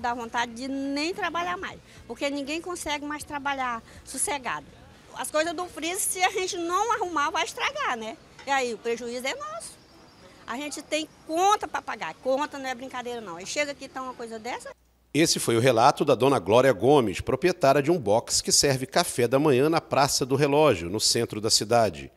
Dá vontade de nem trabalhar mais, porque ninguém consegue mais trabalhar sossegado. As coisas do freezer, se a gente não arrumar, vai estragar, né? E aí o prejuízo é nosso. A gente tem conta para pagar, conta não é brincadeira não. E chega aqui tá uma coisa dessa. Esse foi o relato da dona Glória Gomes, proprietária de um box que serve café da manhã na Praça do Relógio, no centro da cidade.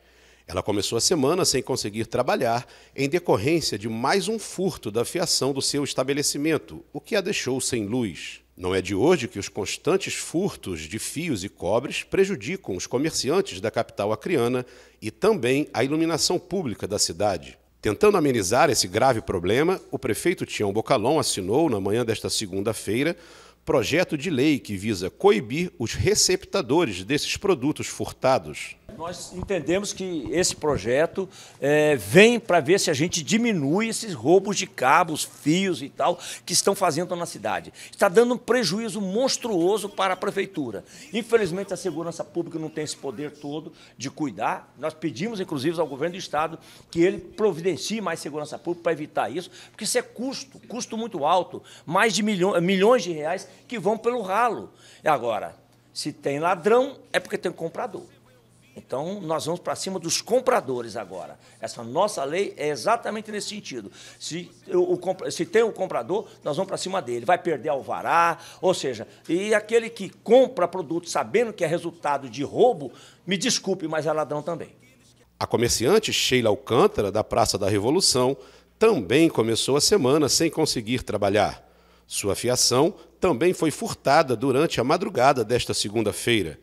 Ela começou a semana sem conseguir trabalhar em decorrência de mais um furto da fiação do seu estabelecimento, o que a deixou sem luz. Não é de hoje que os constantes furtos de fios e cobres prejudicam os comerciantes da capital acriana e também a iluminação pública da cidade. Tentando amenizar esse grave problema, o prefeito Tião Bocalon assinou, na manhã desta segunda-feira, projeto de lei que visa coibir os receptadores desses produtos furtados nós entendemos que esse projeto é, vem para ver se a gente diminui esses roubos de cabos, fios e tal, que estão fazendo na cidade. Está dando um prejuízo monstruoso para a prefeitura. Infelizmente, a segurança pública não tem esse poder todo de cuidar. Nós pedimos, inclusive, ao governo do Estado que ele providencie mais segurança pública para evitar isso, porque isso é custo, custo muito alto, mais de milhões, milhões de reais que vão pelo ralo. E agora, se tem ladrão, é porque tem comprador. Então, nós vamos para cima dos compradores agora. Essa nossa lei é exatamente nesse sentido. Se, o, o, se tem o comprador, nós vamos para cima dele. Vai perder alvará, ou seja, e aquele que compra produto sabendo que é resultado de roubo, me desculpe, mas é ladrão também. A comerciante Sheila Alcântara, da Praça da Revolução, também começou a semana sem conseguir trabalhar. Sua fiação também foi furtada durante a madrugada desta segunda-feira.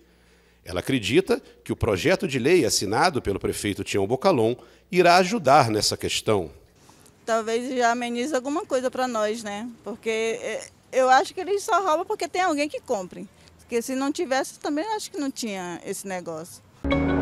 Ela acredita que o projeto de lei assinado pelo prefeito Tião Bocalon irá ajudar nessa questão. Talvez já amenize alguma coisa para nós, né? Porque é, eu acho que eles só roubam porque tem alguém que compre. Porque se não tivesse, também acho que não tinha esse negócio.